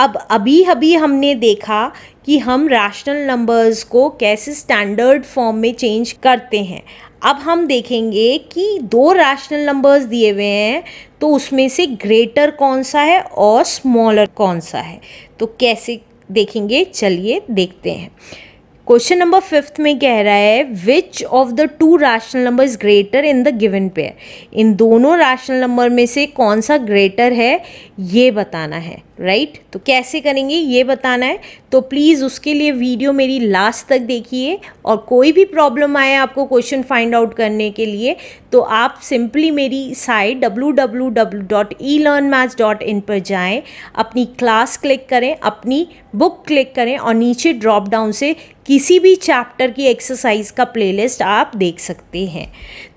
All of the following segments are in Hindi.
अब अभी अभी हमने देखा कि हम रैशनल नंबर्स को कैसे स्टैंडर्ड फॉर्म में चेंज करते हैं अब हम देखेंगे कि दो रैशनल नंबर्स दिए हुए हैं तो उसमें से ग्रेटर कौन सा है और स्मॉलर कौन सा है तो कैसे देखेंगे चलिए देखते हैं क्वेश्चन नंबर फिफ्थ में कह रहा है which of the two rational number is greater in the given pair इन दोनों रैशनल नंबर में से कौन सा ग्रेटर है ये बताना है राइट right? तो कैसे करेंगे ये बताना है तो प्लीज़ उसके लिए वीडियो मेरी लास्ट तक देखिए और कोई भी प्रॉब्लम आए आपको क्वेश्चन फाइंड आउट करने के लिए तो आप सिंपली मेरी साइट www.elearnmaths.in पर जाएं अपनी क्लास क्लिक करें अपनी बुक क्लिक करें और नीचे ड्रॉप डाउन से किसी भी चैप्टर की एक्सरसाइज का प्लेलिस्ट आप देख सकते हैं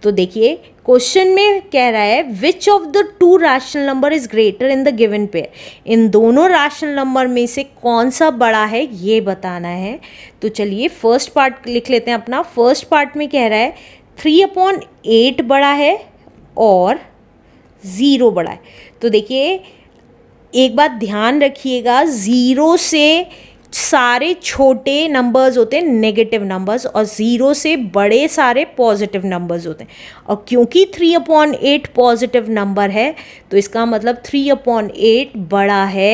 तो देखिए क्वेश्चन में कह रहा है which of the two rational number is greater in the given pair इन दोनों राशनल नंबर में से कौन सा बड़ा है ये बताना है तो चलिए फर्स्ट पार्ट लिख लेते हैं अपना फर्स्ट पार्ट में कह रहा है थ्री अपॉन एट बड़ा है और ज़ीरो बड़ा है तो देखिए एक बात ध्यान रखिएगा ज़ीरो से सारे छोटे नंबर्स होते हैं नेगेटिव नंबर्स और ज़ीरो से बड़े सारे पॉजिटिव नंबर्स होते हैं और क्योंकि three upon eight positive number है तो इसका मतलब थ्री अपॉन एट बड़ा है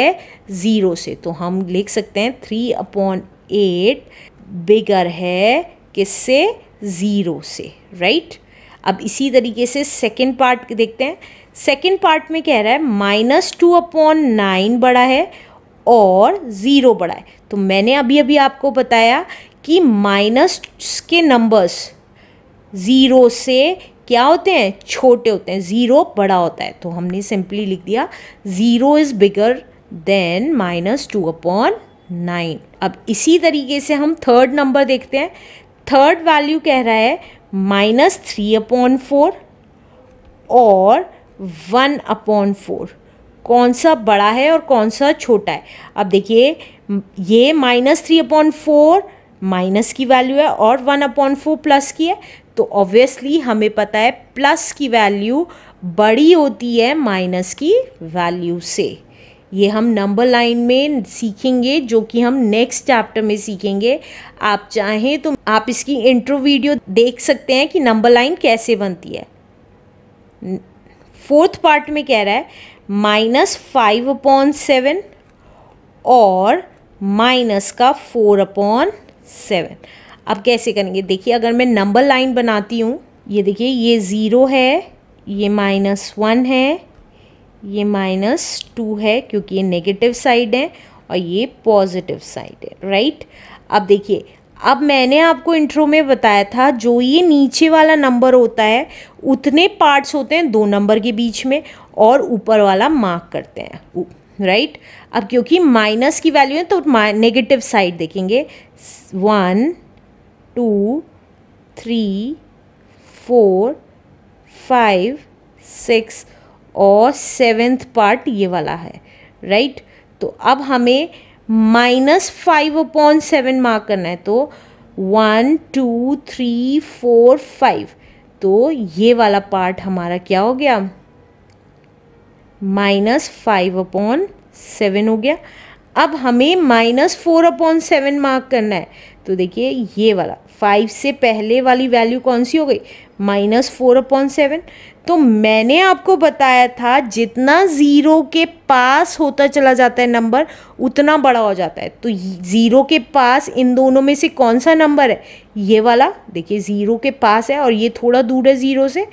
ज़ीरो से तो हम लिख सकते हैं थ्री अपॉन एट बिगर है किससे ज़ीरो से राइट अब इसी तरीके से सेकेंड पार्ट देखते हैं सेकेंड पार्ट में कह रहा है माइनस टू अपॉन नाइन बड़ा है और ज़ीरो बढ़ाए तो मैंने अभी अभी आपको बताया कि माइनस के नंबर्स ज़ीरो से क्या होते हैं छोटे होते हैं ज़ीरो बड़ा होता है तो हमने सिंपली लिख दिया zero is bigger than minus two upon nine अब इसी तरीके से हम थर्ड नंबर देखते हैं थर्ड वैल्यू कह रहा है माइनस थ्री अपॉन फोर और वन अपॉन फोर कौन सा बड़ा है और कौन सा छोटा है अब देखिए ये minus three upon four minus की वैल्यू है और वन अपॉइंट फोर प्लस की है तो ऑब्वियसली हमें पता है प्लस की वैल्यू बड़ी होती है माइनस की वैल्यू से ये हम नंबर लाइन में सीखेंगे जो कि हम नेक्स्ट चैप्टर में सीखेंगे आप चाहें तो आप इसकी इंट्रो वीडियो देख सकते हैं कि नंबर लाइन कैसे बनती है फोर्थ पार्ट में कह रहा है माइनस फाइव अपॉन सेवन और माइनस का फोर अपॉन सेवन अब कैसे करेंगे देखिए अगर मैं नंबर लाइन बनाती हूँ ये देखिए ये ज़ीरो है ये माइनस वन है ये माइनस टू है क्योंकि ये नेगेटिव साइड है और ये पॉजिटिव साइड है राइट अब देखिए अब मैंने आपको इंट्रो में बताया था जो ये नीचे वाला नंबर होता है उतने पार्ट्स होते हैं दो नंबर के बीच में और ऊपर वाला मार्क करते हैं राइट अब क्योंकि माइनस की वैल्यू है तो नेगेटिव साइड देखेंगे one two three four five six और सेवेंथ पार्ट ये वाला है राइट right? तो अब हमें minus five upon seven mark करना है तो one two three four five तो ये वाला पार्ट हमारा क्या हो गया माइनस फाइव अपॉन सेवन हो गया अब हमें minus four upon seven mark करना है तो देखिए ये वाला फाइव से पहले वाली वैल्यू कौन सी हो गई माइनस फोर अपॉन सेवन तो मैंने आपको बताया था जितना ज़ीरो के पास होता चला जाता है नंबर उतना बड़ा हो जाता है तो ज़ीरो के पास इन दोनों में से कौन सा नंबर है ये वाला देखिए ज़ीरो के पास है और ये थोड़ा दूर है ज़ीरो से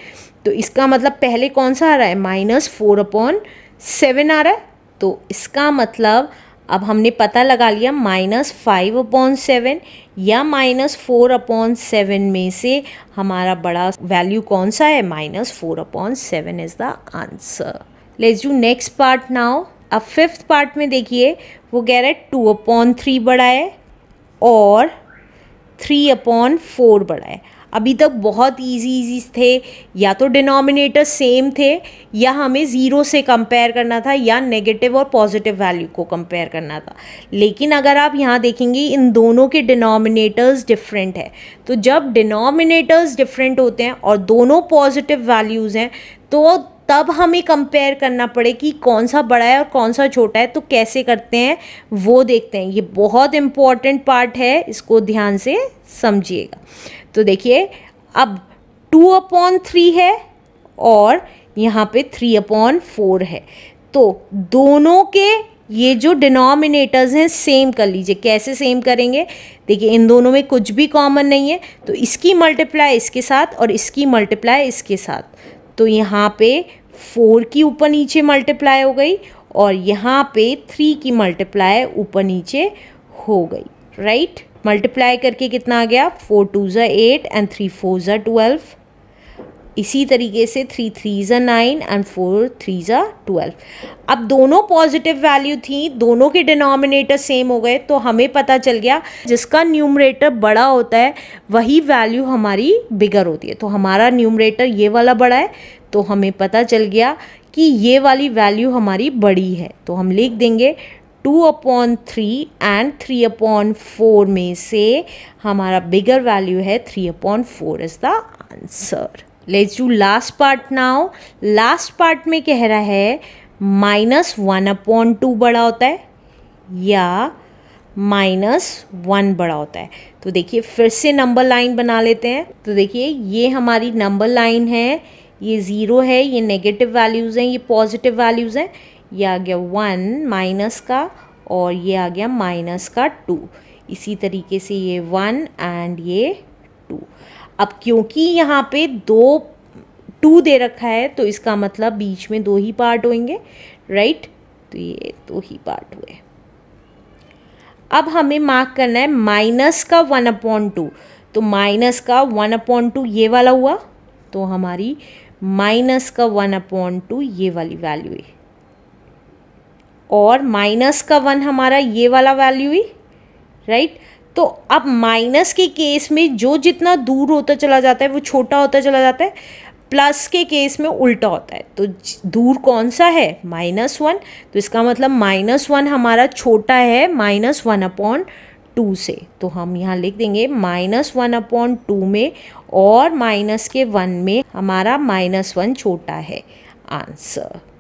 तो इसका मतलब पहले कौन सा आ रहा है माइनस फोर अपॉन सेवन आ रहा है तो इसका मतलब अब हमने पता लगा लिया माइनस फाइव अपॉन सेवन या माइनस फोर अपॉन सेवन में से हमारा बड़ा वैल्यू कौन सा है minus four upon seven is the answer let's do next part now अब फिफ्थ पार्ट में देखिए वो कह रहा है टू अपॉन थ्री बड़ा है और थ्री अपॉन फोर बड़ा है अभी तक बहुत ईजी ईजी थे या तो डिनोमिनेटर सेम थे या हमें ज़ीरो से कंपेयर करना था या नेगेटिव और पॉजिटिव वैल्यू को कंपेयर करना था लेकिन अगर आप यहाँ देखेंगे इन दोनों के डिनोमिनेटर्स डिफरेंट है तो जब डिनोमिनेटर्स डिफरेंट होते हैं और दोनों पॉजिटिव वैल्यूज़ हैं तो तब हमें कंपेयर करना पड़े कि कौन सा बड़ा है और कौन सा छोटा है तो कैसे करते हैं वो देखते हैं ये बहुत इम्पॉर्टेंट पार्ट है इसको ध्यान से समझिएगा तो देखिए अब टू अपॉन थ्री है और यहाँ पे थ्री अपॉन फोर है तो दोनों के ये जो डिनोमिनेटर्स हैं सेम कर लीजिए कैसे सेम करेंगे देखिए इन दोनों में कुछ भी कॉमन नहीं है तो इसकी मल्टीप्लाई इसके साथ और इसकी मल्टीप्लाई इसके साथ तो यहाँ पे फोर की ऊपर नीचे मल्टीप्लाई हो गई और यहाँ पे थ्री की मल्टीप्लाई ऊपर नीचे हो गई राइट मल्टीप्लाई करके कितना आ गया फोर टू ज़ा एट एंड थ्री फोर ज़ा ट्वेल्व इसी तरीके से थ्री थ्री ज़ा नाइन एंड फोर थ्री ज़ा ट्वेल्व अब दोनों पॉजिटिव वैल्यू थी दोनों के डिनोमिनेटर सेम हो गए तो हमें पता चल गया जिसका न्यूमरेटर बड़ा होता है वही वैल्यू हमारी बिगर होती है तो हमारा न्यूमरेटर ये वाला बड़ा है तो हमें पता चल गया कि ये वाली वैल्यू हमारी बड़ी है तो हम लिख देंगे two upon three and three upon four में से हमारा बिगर वैल्यू है three upon four is the answer let's do last part now last part में कह रहा है माइनस वन अपॉन टू बड़ा होता है या माइनस वन बड़ा होता है तो देखिए फिर से नंबर लाइन बना लेते हैं तो देखिए ये हमारी नंबर लाइन है ये ज़ीरो है ये नेगेटिव वैल्यूज़ हैं ये पॉजिटिव वैल्यूज़ हैं ये आ गया वन माइनस का और ये आ गया माइनस का टू इसी तरीके से ये वन एंड ये टू अब क्योंकि यहाँ पे दो टू दे रखा है तो इसका मतलब बीच में दो ही पार्ट होंगे राइट तो ये दो ही पार्ट हुए अब हमें मार्क करना है माइनस का वन अपॉइंट टू तो माइनस का वन अपॉइंट टू ये वाला हुआ तो हमारी माइनस का वन अपॉइंट टू ये वाली वैल्यू है और माइनस का वन हमारा ये वाला वैल्यू ही राइट तो अब माइनस के केस में जो जितना दूर होता चला जाता है वो छोटा होता चला जाता है प्लस के केस में उल्टा होता है तो दूर कौन सा है माइनस वन तो इसका मतलब माइनस वन हमारा छोटा है माइनस वन अपॉन टू से तो हम यहाँ लिख देंगे माइनस वन अपॉन टू में और माइनस के वन में हमारा माइनस वन छोटा है आंसर